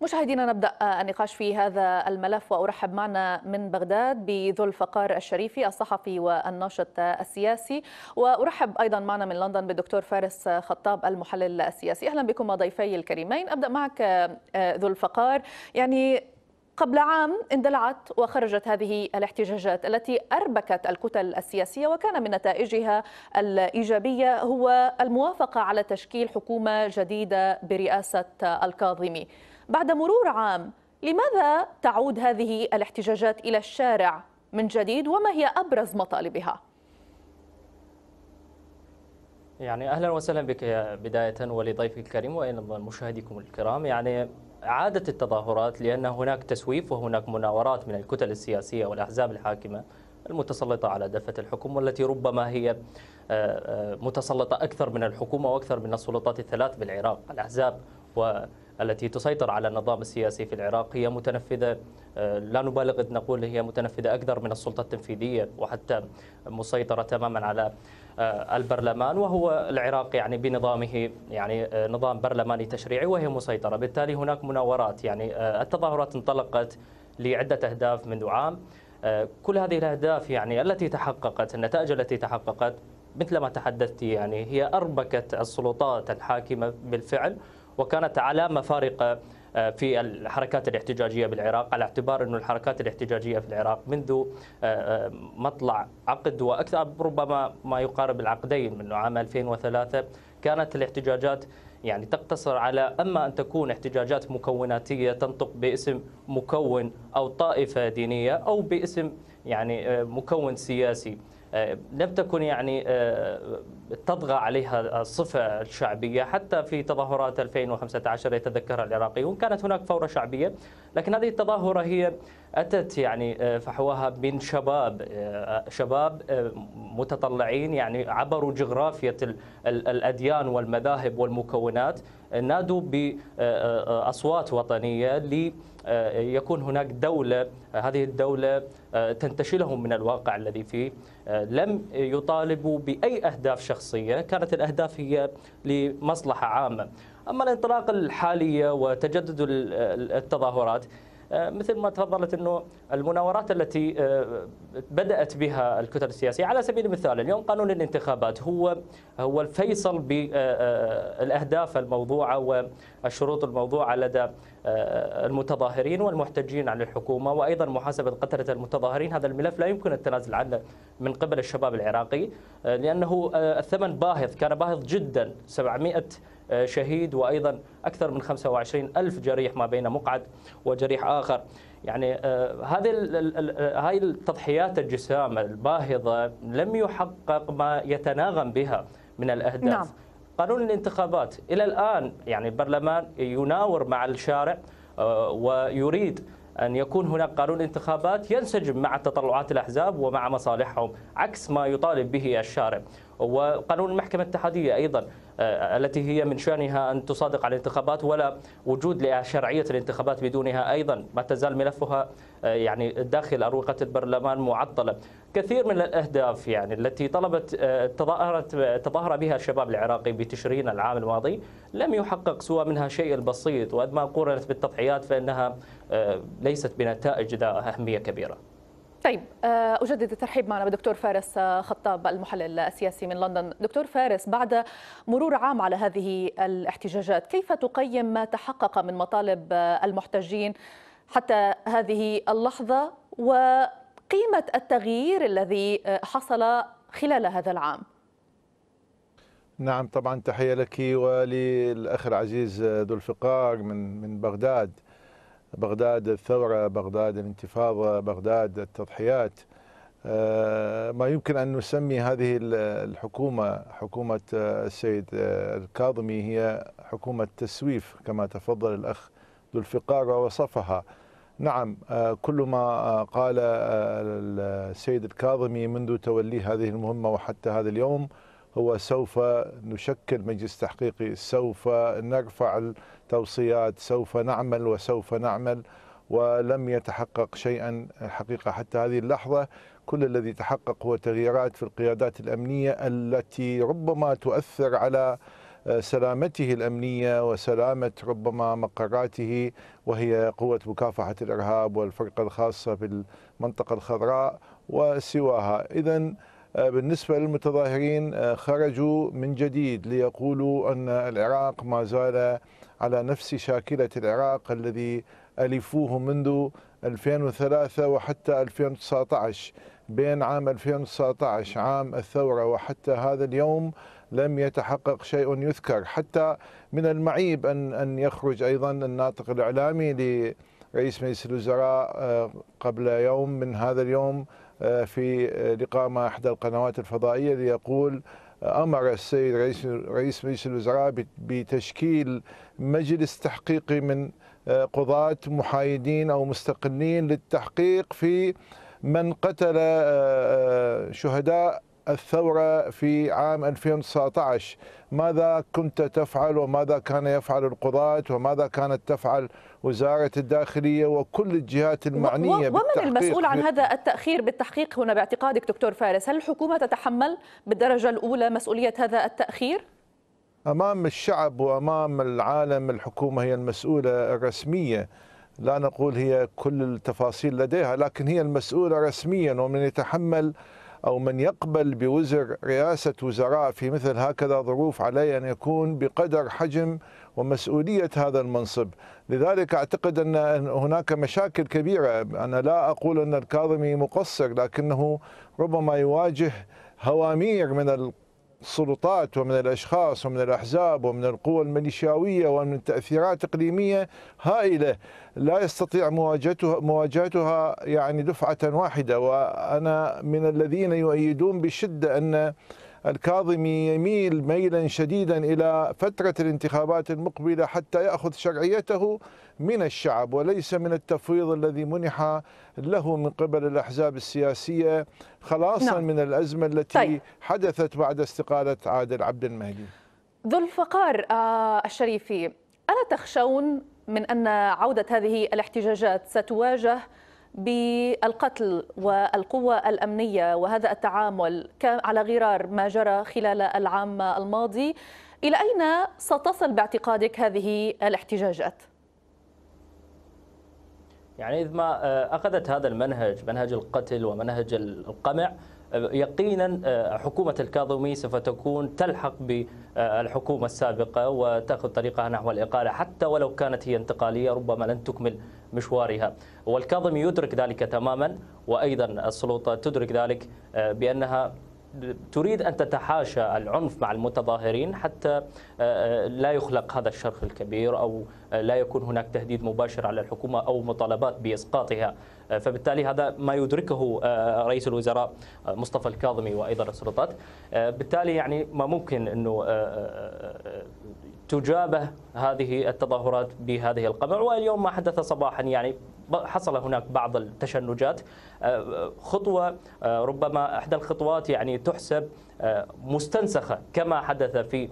مشاهدينا نبدا النقاش في هذا الملف وارحب معنا من بغداد بذو الفقار الشريفي الصحفي والناشط السياسي وارحب ايضا معنا من لندن بالدكتور فارس خطاب المحلل السياسي اهلا بكم ضيفي الكريمين ابدا معك آه، ذو الفقار يعني قبل عام اندلعت وخرجت هذه الاحتجاجات التي اربكت الكتل السياسيه وكان من نتائجها الايجابيه هو الموافقه على تشكيل حكومه جديده برئاسه الكاظمي. بعد مرور عام لماذا تعود هذه الاحتجاجات إلى الشارع من جديد وما هي أبرز مطالبها؟ يعني أهلا وسهلا بك بداية ولضيفك الكريم وأيضا مشاهديكم الكرام يعني عادت التظاهرات لأن هناك تسويف وهناك مناورات من الكتل السياسية والأحزاب الحاكمة المتسلطة على دفة الحكومة والتي ربما هي آه، آه، متسلطة أكثر من الحكومة وأكثر من السلطات الثلاث بالعراق الأحزاب و التي تسيطر على النظام السياسي في العراق هي متنفذة آه، لا نبالغ إذ نقول هي متنفذة أكثر من السلطة التنفيذية وحتى مسيطرة تماما على آه، البرلمان وهو العراق يعني بنظامه يعني آه، نظام برلماني تشريعي وهي مسيطرة بالتالي هناك مناورات يعني التظاهرات انطلقت لعدة أهداف منذ عام كل هذه الأهداف يعني التي تحققت النتائج التي تحققت مثل ما تحدثت يعني هي أربكت السلطات الحاكمة بالفعل وكانت علامة فارقة آه، في الحركات الاحتجاجية بالعراق على اعتبار أن الحركات الاحتجاجية في العراق منذ آه، آه، مطلع عقد وأكثر ربما ما يقارب العقدين من عام 2003 كانت الاحتجاجات يعني تقتصر على اما ان تكون احتجاجات مكوناتيه تنطق باسم مكون او طائفه دينيه او باسم يعني مكون سياسي لم تكن يعني تطغى عليها الصفة الشعبية حتى في تظاهرات 2015 يتذكرها العراقيون كانت هناك فورة شعبية لكن هذه التظاهرة هي اتت يعني آه، فحواها من شباب آه، آه، شباب متطلعين يعني عبروا جغرافيه الاديان والمذاهب والمكونات نادوا باصوات وطنيه ليكون هناك دوله هذه الدوله تنتشلهم من الواقع الذي فيه لم يطالبوا باي اهداف شخصيه كانت الاهداف هي لمصلحه عامه اما الانطلاقه الحاليه وتجدد التظاهرات آه، مثل ما تفضلت انه المناورات التي آه، بدات بها الكتل السياسيه على سبيل المثال اليوم قانون الانتخابات هو هو الفيصل بالاهداف آه، الموضوعه والشروط الموضوعه لدى المتظاهرين والمحتجين عن الحكومه وايضا محاسبه قتله المتظاهرين هذا الملف لا يمكن التنازل عنه من قبل الشباب العراقي لانه الثمن باهظ كان باهظ جدا 700 آه، شهيد وأيضا أكثر من 25 ألف جريح ما بين مقعد وجريح آخر يعني آه، هذه هاي التضحيات الجسام الباهظة لم يحقق ما يتناغم بها من الأهداف نعم. قانون الانتخابات إلى الآن يعني البرلمان يناور مع الشارع آه، ويريد أن يكون هناك قانون انتخابات ينسجم مع تطلعات الأحزاب ومع مصالحهم عكس ما يطالب به الشارع وقانون المحكمة الاتحادية أيضا آه، التي هي من شأنها أن تصادق على الانتخابات ولا وجود لشرعية الانتخابات بدونها أيضا ما تزال ملفها آه، يعني داخل أروقة البرلمان معطلة كثير من الأهداف يعني التي طلبت آه، تظاهرت تظاهر بها الشباب العراقي بتشرين العام الماضي لم يحقق سوى منها شيء البسيط وقد ما قورنت بالتضحيات فإنها آه، ليست بنتائج ذا أهمية كبيرة طيب آه، أجدد الترحيب معنا بدكتور فارس آه، خطاب المحلل السياسي من لندن دكتور فارس بعد مرور عام على هذه الاحتجاجات كيف تقيم ما تحقق من مطالب المحتجين حتى هذه اللحظة وقيمة التغيير الذي حصل خلال هذا العام نعم طبعا تحية لك وللأخ العزيز ذو الفقار من من بغداد بغداد الثورة بغداد الانتفاضة بغداد التضحيات آه، ما يمكن أن نسمي هذه الحكومة حكومة آه، السيد آه، الكاظمي هي حكومة تسويف كما تفضل الأخ ذو الفقار ووصفها نعم كل ما قال السيد الكاظمي منذ تولي هذه المهمة وحتى هذا اليوم هو سوف نشكل مجلس تحقيقي سوف نرفع توصيات سوف نعمل وسوف نعمل ولم يتحقق شيئا الحقيقة حتى هذه اللحظة كل الذي تحقق هو تغييرات في القيادات الأمنية التي ربما تؤثر على آه، سلامته الأمنية وسلامة ربما مقراته وهي قوة مكافحة الإرهاب والفرقة الخاصة في المنطقة الخضراء وسواها إذا آه، بالنسبة للمتظاهرين آه، خرجوا من جديد ليقولوا أن العراق ما زال على نفس شاكلة العراق الذي ألفوه منذ 2003 وحتى 2019 بين عام 2019 عام الثورة وحتى هذا اليوم لم يتحقق شيء يذكر حتى من المعيب أن, أن يخرج أيضا الناطق الإعلامي لرئيس مجلس الوزراء آه، قبل يوم من هذا اليوم آه، في آه، لقاء مع إحدى القنوات الفضائية ليقول امر السيد رئيس رئيس مجلس الوزراء بتشكيل مجلس تحقيقي من آه، قضاة محايدين او مستقلين للتحقيق في من قتل آه، آه، شهداء الثورة في عام 2019 ماذا كنت تفعل وماذا كان يفعل القضاة وماذا كانت تفعل وزارة الداخلية وكل الجهات المعنية ومن المسؤول عن هذا التأخير بالتحقيق هنا باعتقادك دكتور فارس هل الحكومة تتحمل بالدرجة الأولى مسؤولية هذا التأخير؟ أمام الشعب وأمام العالم الحكومة هي المسؤولة الرسمية لا نقول هي كل التفاصيل لديها لكن هي المسؤولة رسميا ومن يتحمل أو من يقبل بوزر رئاسة وزراء في مثل هكذا ظروف عليه أن يكون بقدر حجم ومسؤولية هذا المنصب لذلك أعتقد أن هناك مشاكل كبيرة أنا لا أقول أن الكاظمي مقصر لكنه ربما يواجه هوامير من السلطات ومن الأشخاص ومن الأحزاب ومن القوى الميليشياوية ومن تأثيرات إقليمية هائلة لا يستطيع مواجهتها, مواجهتها يعني دفعة واحدة وأنا من الذين يؤيدون بشدة أن الكاظمي يميل ميلا شديدا الى فتره الانتخابات المقبله حتى ياخذ شرعيته من الشعب وليس من التفويض الذي منح له من قبل الاحزاب السياسيه خلاصا نعم. من الازمه التي طيب. حدثت بعد استقاله عادل عبد المهدي. ذو الفقار آه، الشريفي، الا تخشون من ان عوده هذه الاحتجاجات ستواجه بالقتل والقوة الأمنية وهذا التعامل على غرار ما جرى خلال العام الماضي إلى أين ستصل باعتقادك هذه الاحتجاجات؟ يعني إذ ما آه، أخذت هذا المنهج منهج القتل ومنهج القمع يقينا آه، حكومة الكاظمي سوف تكون تلحق بالحكومة السابقة وتأخذ طريقها نحو الإقالة حتى ولو كانت هي انتقالية ربما لن تكمل مشوارها والكاظمي يدرك ذلك تماما وأيضا السلطة تدرك ذلك آه، بأنها تريد أن تتحاشى العنف مع المتظاهرين حتى آه، آه، لا يخلق هذا الشرخ الكبير أو آه، لا يكون هناك تهديد مباشر على الحكومة أو مطالبات بإسقاطها فبالتالي هذا ما يدركه رئيس الوزراء مصطفى الكاظمي وأيضا السلطات بالتالي يعني ما ممكن أنه تجابه هذه التظاهرات بهذه القمع واليوم ما حدث صباحا يعني حصل هناك بعض التشنجات آه، خطوة آه، ربما إحدى الخطوات يعني تحسب آه، مستنسخة كما حدث في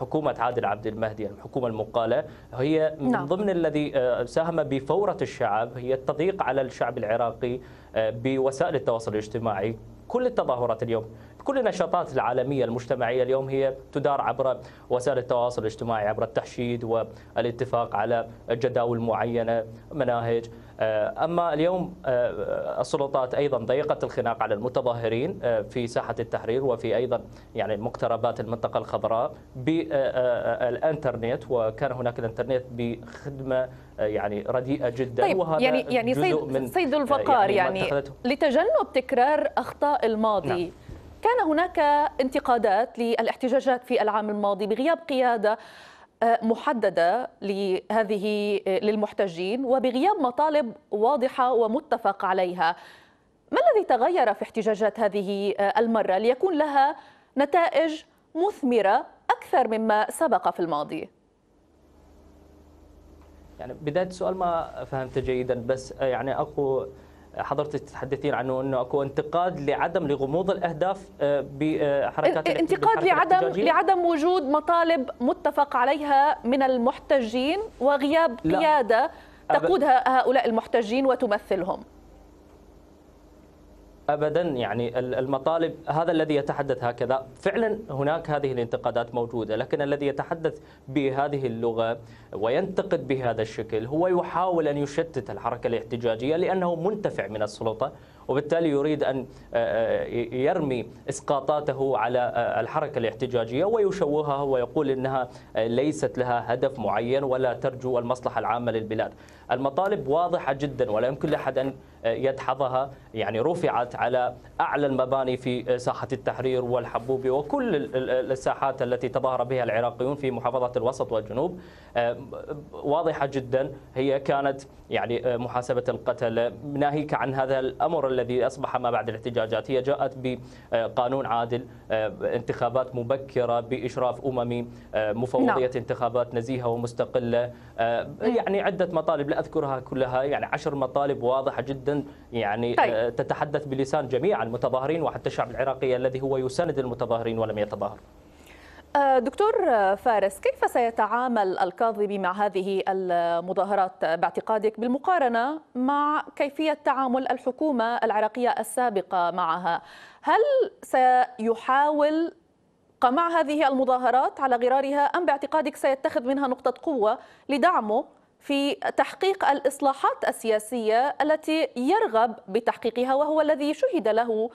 حكومة عادل عبد المهدي الحكومة المقالة هي من نعم. ضمن الذي ساهم بفورة الشعب هي التضييق على الشعب العراقي بوسائل التواصل الاجتماعي كل التظاهرات اليوم كل النشاطات العالمية المجتمعية اليوم هي تدار عبر وسائل التواصل الاجتماعي عبر التحشيد والاتفاق على جداول معينة مناهج آه، أما اليوم آه، السلطات أيضا ضيقت الخناق على المتظاهرين آه، في ساحة التحرير وفي أيضا يعني مقتربات المنطقة الخضراء بالإنترنت وكان هناك الإنترنت بخدمة يعني رديئة جدا طيب وهذا يعني يعني سيد, سيد يعني الفقار يعني, يعني لتجنب تكرار أخطاء الماضي نعم. كان هناك انتقادات للاحتجاجات في العام الماضي بغياب قياده آه، محدده لهذه آه، للمحتجين وبغياب مطالب واضحه ومتفق عليها. ما الذي تغير في احتجاجات هذه آه، المره ليكون لها نتائج مثمره اكثر مما سبق في الماضي؟ يعني بدايه السؤال ما فهمت جيدا بس يعني اقول حضرتك تتحدثين عنه انه اكو انتقاد لعدم لغموض الاهداف آه، بحركات آه، انتقاد لعدم لعدم وجود مطالب متفق عليها من المحتجين وغياب قياده تقود هؤلاء المحتجين وتمثلهم ابدا يعني المطالب هذا الذي يتحدث هكذا فعلا هناك هذه الانتقادات موجوده لكن الذي يتحدث بهذه اللغه وينتقد بهذا الشكل هو يحاول ان يشتت الحركه الاحتجاجيه لانه منتفع من السلطه وبالتالي يريد ان آه، آه، يرمي اسقاطاته على آه، الحركه الاحتجاجيه ويشوهها ويقول انها ليست لها هدف معين ولا ترجو المصلحه العامه للبلاد المطالب واضحة جدا ولا يمكن لأحد أن آه، يدحضها يعني رفعت على أعلى المباني في آه، ساحة التحرير والحبوبي وكل الساحات التي تظاهر بها العراقيون في محافظة الوسط والجنوب آه، واضحة جدا هي كانت يعني محاسبة القتل ناهيك عن هذا الأمر الذي أصبح ما بعد الاحتجاجات هي جاءت بقانون عادل انتخابات مبكرة بإشراف أممي مفوضية نعم. انتخابات نزيهة ومستقلة يعني عدة مطالب اذكرها كلها يعني عشر مطالب واضحه جدا يعني طيب. آه، تتحدث بلسان جميع المتظاهرين وحتى الشعب العراقي الذي هو يساند المتظاهرين ولم يتظاهر. آه، دكتور فارس كيف سيتعامل الكاظمي مع هذه المظاهرات باعتقادك بالمقارنة مع كيفية تعامل الحكومة العراقية السابقة معها هل سيحاول قمع هذه المظاهرات على غرارها أم باعتقادك سيتخذ منها نقطة قوة لدعمه في تحقيق الإصلاحات السياسية التي يرغب بتحقيقها وهو الذي شهد له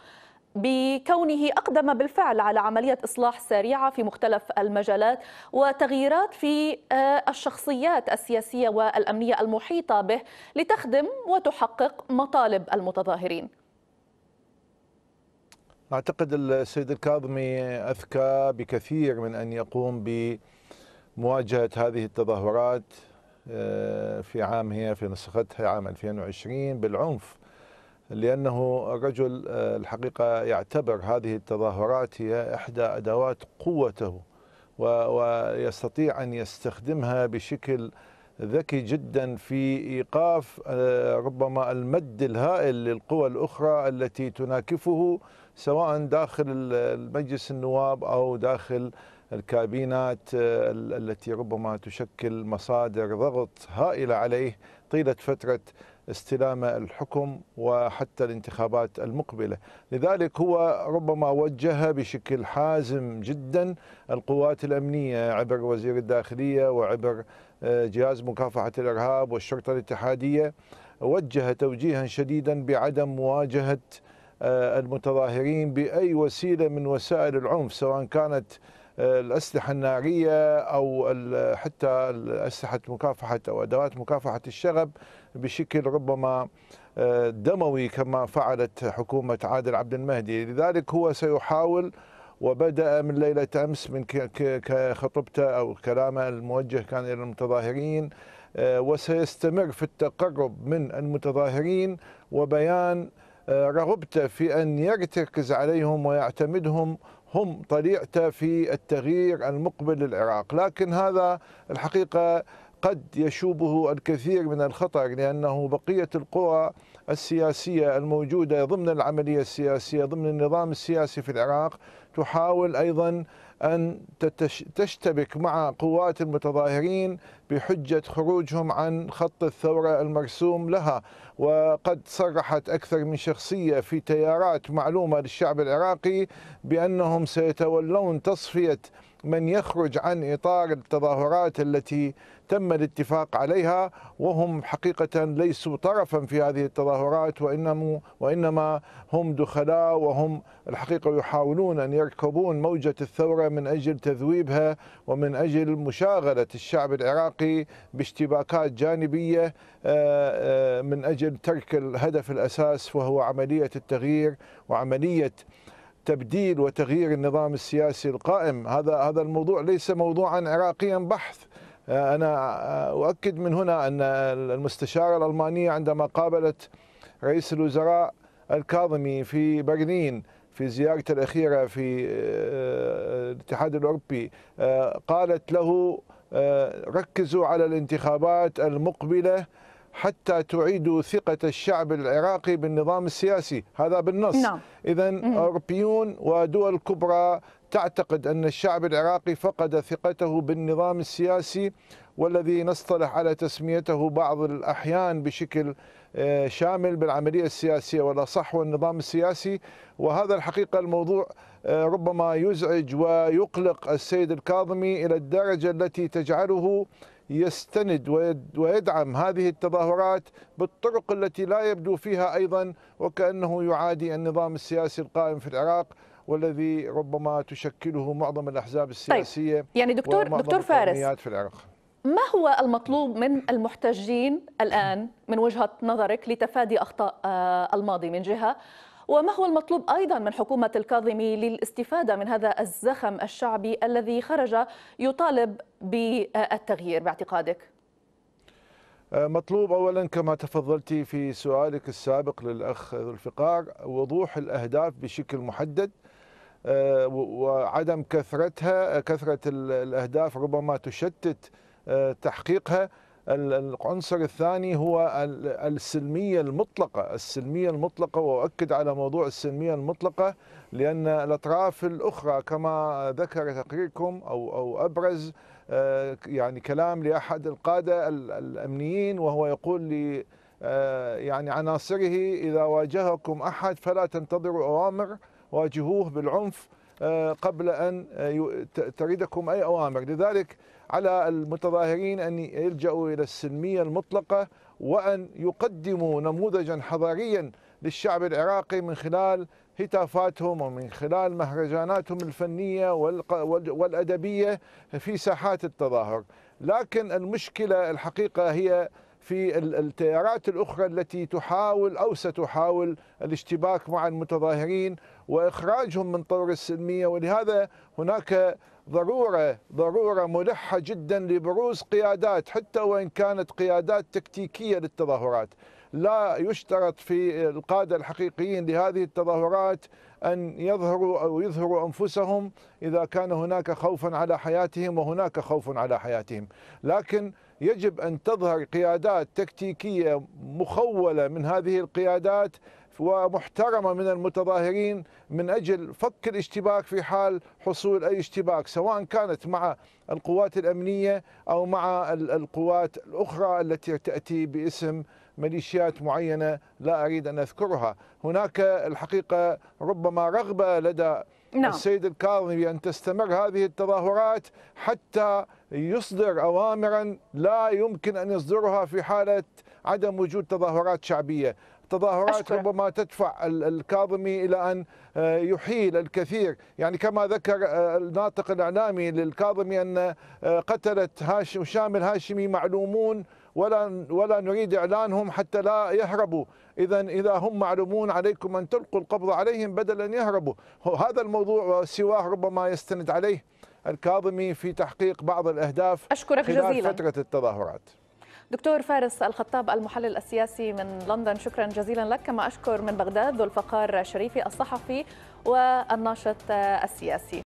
بكونه أقدم بالفعل على عملية إصلاح سريعة في مختلف المجالات وتغييرات في آه، الشخصيات السياسية والأمنية المحيطة به لتخدم وتحقق مطالب المتظاهرين أعتقد السيد الكاظمي أذكى بكثير من أن يقوم بمواجهة هذه التظاهرات آه، في عام هي في نسختها عام 2020 بالعنف لأنه الرجل آه، الحقيقة يعتبر هذه التظاهرات هي إحدى أدوات قوته ويستطيع أن يستخدمها بشكل ذكي جدا في ايقاف آه، ربما المد الهائل للقوى الاخرى التي تناكفه سواء داخل المجلس النواب او داخل الكابينات آه، التي ربما تشكل مصادر ضغط هائله عليه طيله فتره استلام الحكم وحتى الانتخابات المقبله، لذلك هو ربما وجه بشكل حازم جدا القوات الامنيه عبر وزير الداخليه وعبر آه، جهاز مكافحه الارهاب والشرطه الاتحاديه وجه توجيها شديدا بعدم مواجهه آه، المتظاهرين باي وسيله من وسائل العنف سواء كانت الأسلحة النارية أو حتى أسلحة مكافحة أو أدوات مكافحة الشغب بشكل ربما آه، دموي كما فعلت حكومة عادل عبد المهدي لذلك هو سيحاول وبدأ من ليلة أمس من خطبته أو كلامه الموجه كان إلى المتظاهرين آه، وسيستمر في التقرب من المتظاهرين وبيان آه، رغبته في أن يرتكز عليهم ويعتمدهم هم طليعته في التغيير المقبل للعراق لكن هذا الحقيقة قد يشوبه الكثير من الخطر لأنه بقية القوى السياسية الموجودة ضمن العملية السياسية ضمن النظام السياسي في العراق تحاول أيضا أن تشتبك مع قوات المتظاهرين بحجة خروجهم عن خط الثورة المرسوم لها وقد صرحت أكثر من شخصية في تيارات معلومة للشعب العراقي بأنهم سيتولون تصفية من يخرج عن إطار التظاهرات التي تم الاتفاق عليها وهم حقيقة ليسوا طرفا في هذه التظاهرات وإنما, وإنما هم دخلاء وهم الحقيقة يحاولون أن يركبون موجة الثورة من أجل تذويبها ومن أجل مشاغلة الشعب العراقي باشتباكات جانبية آه، آه، من أجل ترك الهدف الأساس وهو عملية التغيير وعملية تبديل وتغيير النظام السياسي القائم هذا هذا الموضوع ليس موضوعا عراقيا بحث آه، انا آه، اؤكد من هنا ان المستشاره الالمانيه عندما قابلت رئيس الوزراء الكاظمي في برلين في زيارته الاخيره في آه، الاتحاد الاوروبي قالت له ركزوا على الانتخابات المقبله حتى تعيدوا ثقة الشعب العراقي بالنظام السياسي هذا بالنص نعم. إذا أوروبيون ودول كبرى تعتقد أن الشعب العراقي فقد ثقته بالنظام السياسي والذي نصطلح على تسميته بعض الأحيان بشكل آه، شامل بالعملية السياسية ولا صح والنظام السياسي وهذا الحقيقة الموضوع آه، ربما يزعج ويقلق السيد الكاظمي إلى الدرجة التي تجعله يستند ويدعم هذه التظاهرات بالطرق التي لا يبدو فيها أيضا وكأنه يعادي النظام السياسي القائم في العراق والذي ربما تشكله معظم الأحزاب طيب، السياسية طيب. يعني دكتور, دكتور فارس في العراق ما هو المطلوب من المحتجين الآن من وجهة نظرك لتفادي أخطاء آه، الماضي من جهة وما هو المطلوب أيضا من حكومة الكاظمي للاستفادة من هذا الزخم الشعبي الذي خرج يطالب بالتغيير باعتقادك؟ أه، مطلوب اولا كما تفضلت في سؤالك السابق للاخ الفقار وضوح الاهداف بشكل محدد أه، وعدم كثرتها كثره الاهداف ربما تشتت أه، تحقيقها العنصر الثاني هو السلمية المطلقة السلمية المطلقة وأؤكد على موضوع السلمية المطلقة لأن الأطراف الأخرى كما ذكر تقريركم أو, أو أبرز آه، يعني كلام لأحد القادة الأمنيين وهو يقول لي آه، يعني عناصره إذا واجهكم أحد فلا تنتظروا أوامر واجهوه بالعنف آه، قبل أن تردكم أي أوامر لذلك على المتظاهرين أن يلجأوا إلى السلمية المطلقة وأن يقدموا نموذجا حضاريا للشعب العراقي من خلال هتافاتهم ومن خلال مهرجاناتهم الفنية والأدبية في ساحات التظاهر لكن المشكلة الحقيقة هي في التيارات الأخرى التي تحاول أو ستحاول الاشتباك مع المتظاهرين وإخراجهم من طور السلمية ولهذا هناك ضروره ضروره ملحه جدا لبروز قيادات حتى وان كانت قيادات تكتيكيه للتظاهرات لا يشترط في القاده الحقيقيين لهذه التظاهرات ان يظهروا او يظهروا انفسهم اذا كان هناك خوفا على حياتهم وهناك خوف على حياتهم، لكن يجب ان تظهر قيادات تكتيكيه مخوله من هذه القيادات ومحترمة من المتظاهرين من أجل فك الاشتباك في حال حصول أي اشتباك سواء كانت مع القوات الأمنية أو مع القوات الأخرى التي تأتي باسم ميليشيات معينة لا أريد أن أذكرها هناك الحقيقة ربما رغبة لدى نعم. السيد الكاظمي بأن تستمر هذه التظاهرات حتى يصدر أوامرا لا يمكن أن يصدرها في حالة عدم وجود تظاهرات شعبية التظاهرات أشكر. ربما تدفع الكاظمي إلى أن آه، يحيل الكثير يعني كما ذكر آه، الناطق الإعلامي للكاظمي أن آه، قتلت هاشم شامل هاشمي معلومون ولا ولا نريد اعلانهم حتى لا يهربوا اذا اذا هم معلومون عليكم ان تلقوا القبض عليهم بدل ان يهربوا هذا الموضوع سواه ربما يستند عليه الكاظمي في تحقيق بعض الاهداف أشكرك خلال جزيلا. فتره التظاهرات دكتور فارس الخطاب المحلل السياسي من لندن شكرا جزيلا لك كما أشكر من بغداد ذو الفقار شريفي الصحفي والناشط السياسي